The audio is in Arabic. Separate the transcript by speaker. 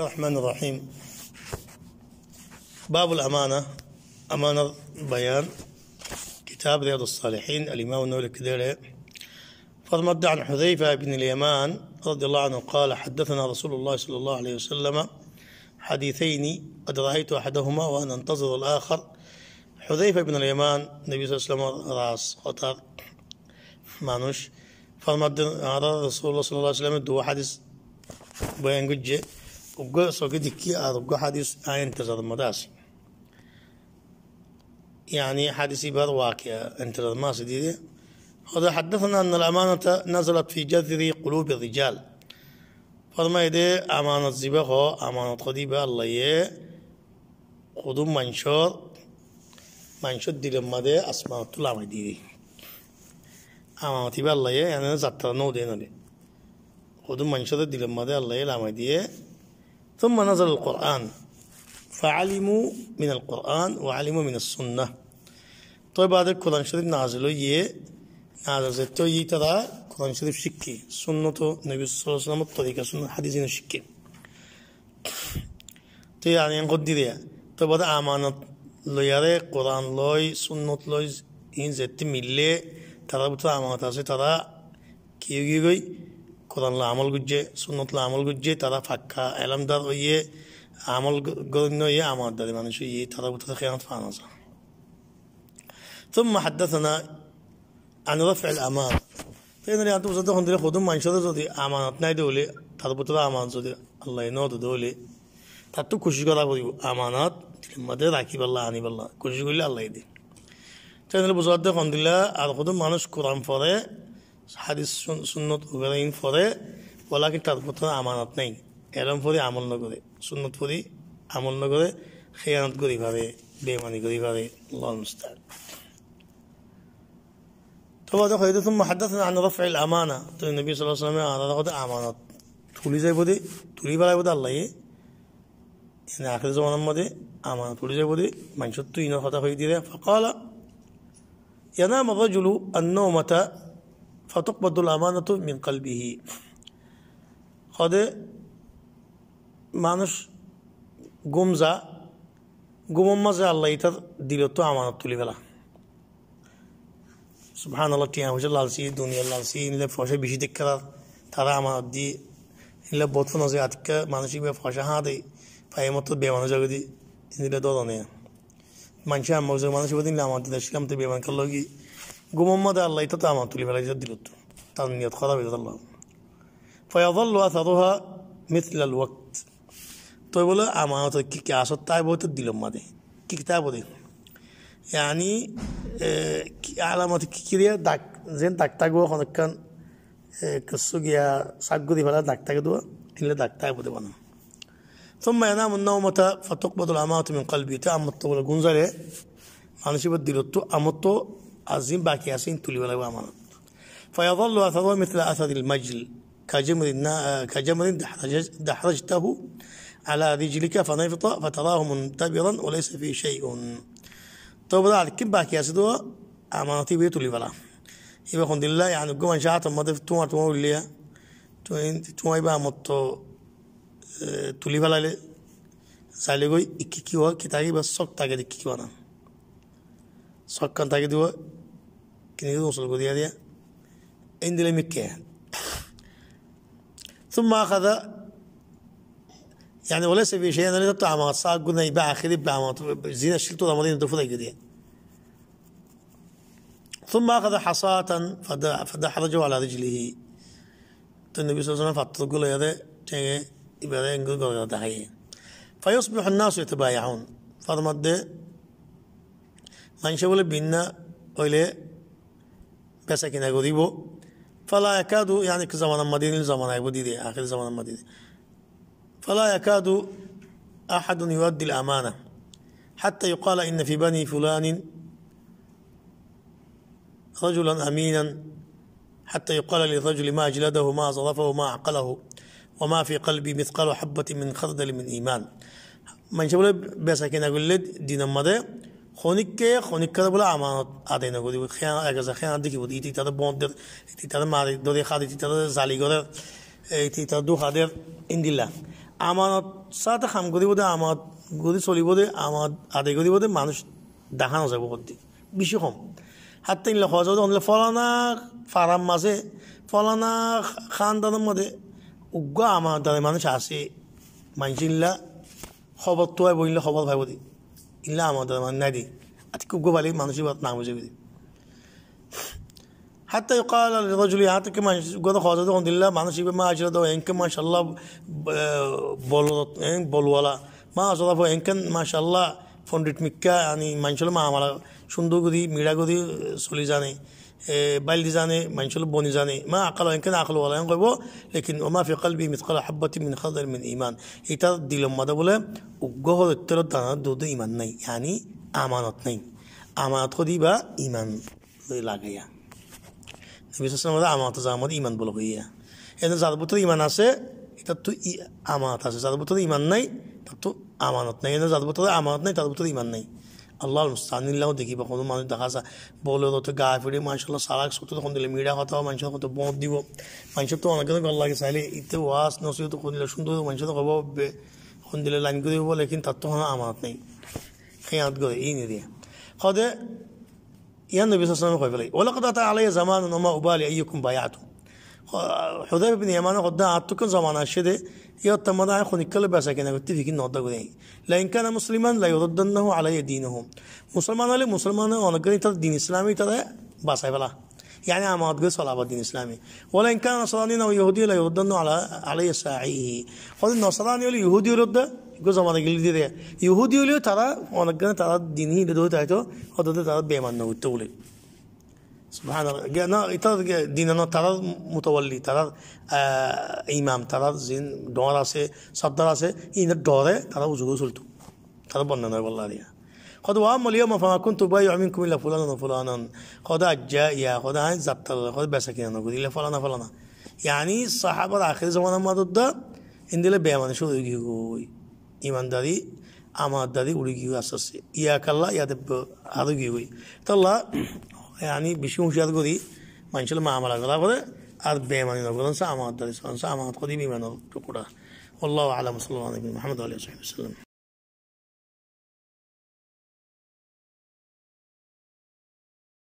Speaker 1: الرحمن الرحيم باب الأمانة أمانة بيان كتاب رياض الصالحين الإمام النور الكدير فرمد عن حذيفة بن اليمان رضي الله عنه قال حدثنا رسول الله صلى الله عليه وسلم حديثين قد رأيت أحدهما وأنا أنتظر الآخر حذيفة بن اليمان النبي صلى الله عليه وسلم رأس قطر مانوش فرمد رسول الله صلى الله عليه وسلم دو حديث بيان قجه يعني حديث بار واقع انت ما سديدي هذا حدثنا ان الامانه نزلت في جذر قلوب الرجال فما يدي امانه زبخه امانه قديبه الله يه قدوم منشور منشور دي لما دي اسماء طلع ما مديدي امانه تبي الله يه يعني زتر نو دي نو دي قدوم منشور دي لما دي الله يه لما دي ثم نزل القرآن فعلموا من القرآن وعلموا من السنة طيب هذا القرآن الشريف نازله يه نازل نازلته يه ترى القرآن الشريف شكي سنة النبي صلى الله عليه وسلم الطريقة سنة حديثين شكي تي طيب، يعني ينقد دي طيب هذا أمانة لو يرى قرآن لوي سنة لوي إن زيت ملي ترى بترى أمانة ترى كيو كيو কোরআনলা আমল গুজে সুন্নতলা আমল গুজে তারা ফাক্কা এলামদার ইয়ে আমল গণ্য عمل আমার দাদি মানুষ ইয়ে তারা বুথা খেয়ানত ফানা ثم حدثنا عن رفع الأمان فين اللي تو صدقون دي خودم ما إنشاء زودي أمانات ناي دولي ترى بطلا أمان زودي الله ينور دولي تار كوشش كرا بوديو أمانات لما دي راكب الله عني بالله كوشش كلي الله يدي تين ريان بزرد دي خندلا على خودم مانش قرآن فره হাদিস সুন্নত ওগাইন পরে ওলাকে তার প্রথমে আমানত নেই এরম পরে আমল না করে সুন্নত পরি আমল না করে খেয়ানত করি ভাবে বেমানি করি ভাবে লমস্তার তবে দেখো এটা তুমি হাদাস আনন্দ রফ আমানা তো নবী সাল্লাহ সাল্লামে আনার কথা আমানত তুলি যাই বোধে তুলি বেড়াই বোধ আল্লাহ এনে আখের জমানের মধ্যে আমানত তুলি যাই বোধে মানুষের তুই কথা হয়ে দিলে ফকালা ইয়ানা জুলু অন্য মাথা ফতকবদুল আমানত মিনকালবিহি কদে মানুষ গুম যা গুমম মাঝে আল্লাহ ইতা দিল তো আমানত তুলি পেলা ভান আল্লাহ টিয়া হয়েছে লালসি দুনিয়ার লালসি নিলে ফসে বেশি দেখা তারা আমানত দিয়ে নিলে বতফন আছে আটকা মানসিকভাবে ফসা হাঁ দেয় পায়ে মতো বেমানো জগদি দিলে দল নেয়া মানুষের আমার মানুষ নিলে আমাদের দেশে আমি তো বেমান করলো কি গুমম্মদ আল্লাহ তো তামা তুলি বেলা ইজত দিল তো তার নিয়ত খরা হয়ে আল্লাহ ফয়াদল সাদোহা মিথলাল ওয়াক্ত তো বলে আমার তো কি কি আসত তাই বই তো দিল মাদে কি কি তাই বোধে ইয়ানি আলামত কি কি দিয়ে দাগ যেন দাগ থাকবো অনেকক্ষণ কিছু গিয়া সাগ্য দি ফেলা দাগ থাকে দেবো এগুলো দাগ থাকে বোধে বানা ثم ينام النومة فتقبض الأمات من قلبي تأمت ولا جنزلة মানুষ এবার দিল তো আমার তো عظيم بقى ياسين تولي ولا وامن فيظل أثره مثل أثر المجل كجمر كجمر دحرجته على رجلك فنفط فتراه منتبرا وليس فيه شيء طيب بعد كم باك ياسدوا أمانتي بيتو تولي ولا يبقى خند الله يعني قوم إن شاء الله ما دفت توما توما وليا تو أنت توما يبقى متو آه، تولي بلا لي سالي قوي إكيكي وا كتاعي بس سوق تاعي دكيكي وانا سوق كان تاعي دوا كنيدو وصل قضية عند المكة ثم أخذ يعني وليس في شيء أنا لا تطلع ما صار قلنا يباع خذ يباع زينة شلتو مدينة دفوذة قديا ثم أخذ حصاة فدحرجه على رجله النبي صلى الله عليه وسلم فتقول هذا يبقى نقول فيصبح الناس يتبايعون فرمد من شغل بينا ولا پیسہ کی نگو بو فلا یکادو یعنی که زمان مدین زمان بو دی دی آخر زمان مدین فلا یکادو احد يؤدي الامانه حتى يقال ان في بني فلان رجلا امينا حتى يقال للرجل ما اجلده ما ظرفه ما أعقله وما في قلبي مثقال حبه من خردل من ايمان من شبه بس كنا قلت دين مده খনিককে খনিকাৰ বোলে আমাৰ আদায় নকৰিব সেয়া এক সেয়া দেখিব ইতি তাতে বন্ধ ইতি তাতে মাৰি ধৰি খাদ ইতি তাতে জালি কৰে ইতি তাতে দুখাদের ইন্দিলা আমানত চাতে কাম কৰিব দে আমাৰ গদি চলিব দে আমাৰ আদায় কৰিব দে মানুহ দেখা নাযাব কদি বেছি কম হাত তিনিলে সহজতে অনলে ফলানা ফারাম মাঝে ফলানা খানদানের মধ্যে উগ্র আমার তাদের মানুষ আছে মাইনচিল্লা খবর তো বইলে খবর ভাইব দিয়ে ইল্লাহনাদি মানে আজ খুব গোবালি মানুষের বাদ না বুঝে বুঝি হাতে কাল রজুলি হাত কে মানুষ গত হজ দিল্লা মানুষ হিসেবে মা আসলে দাও এনকে মাশাল্লাহ বল বলওয়ালা মা আসলে আসলা এনকে মাশাল্লাহ পণ্ডিত মিক্কা আনি মানুষ মা আমার সুন্দর গদি মিড়া গদি চলি জানে بل بالديزاني منشل زاني ما عقله يمكن كان عقله ولا ينقبه لكن وما في قلبي مثقال حبة من خضر من إيمان إتا دي لما دبله وجهه التلت أنا دود إيمان ناي يعني أمانات ناي أمانات خدي با إيمان لاجيا النبي صلى الله عليه وسلم هذا أمانة زامد إيمان بلغية إذا زاد بطل إيمان أسه إتا تو أمانات أسه زاد بطل إيمان ني تو أمانات ناي إذا زاد بطل أمانات ناي تاد بطل إيمان ناي আল্লাহ মুস্তান নিল্লাহ দেখিবা কোনো মানুষ দেখা যায় বলে তো গা ফুড়ি মানুষগুলো সারা সত্য তখন দিলে মিডিয়া কথা মানুষের কত বঁধ দিব মানুষের তো অনেকে তো লাগে চাইলে ইতে ওয়াস নসিহত কোন দিলে সুন্দর মানুষের তো কব কোন দিলে লাইন করে দিব লেকিন তার তো আমানত নেই খেয়াত করে এই নিদিয়ে সদে ইয়া নবী সালামে কই পেলাই ওলা কথা আলাই জামান নমা উবালি আইয়কুম বায়াতু হুদাইব ইবনে ইয়ামান কদ্দা আতুকুন জামানা শেদে يرد مدى يخون الكلب ساكن تفيك النهضة قدي لإن كان مسلمان لا يردنه على دينهم مسلمان على مسلمان أنا ترى الدين الإسلامي ترى باسا بلا يعني أنا ما أدقل صلاة الدين الإسلامي ولا إن كان نصراني أو يهودي لا يردنه على علي ساعيه خذ النصراني ولا يهودي يرد جزء من الجلد يهودي ولا ترى أنا قريت ترى دينه لدوه تايتو هذا ترى بيمان نوتولي سبحان الله ديننا ترى متولي ترى آه، إمام ترى زين دور আছে صدر আছে إن الدورة ترى وجوه سلطو ترى بننا والله ليه قد وأما اليوم فما كنت بايع منكم إلا فلانا وفلانا خد أجا يا خد هاي آه، زبط خد بس بسكينا نقول إلا فلانا فلانا يعني الصحابة آخر زمان ما ضد إن دل بيمان شو يقول إيمان داري أما داري ولي وريجيو أساس يا كلا يا دب هذا يقول تلا yani bir şey müşahede godi manşal maamala gala gode ad beymani no godan sa amaat dali sa amaat qodi beymani no kuda والله اعلم صلى الله عليه محمد وعلى اله وصحبه وسلم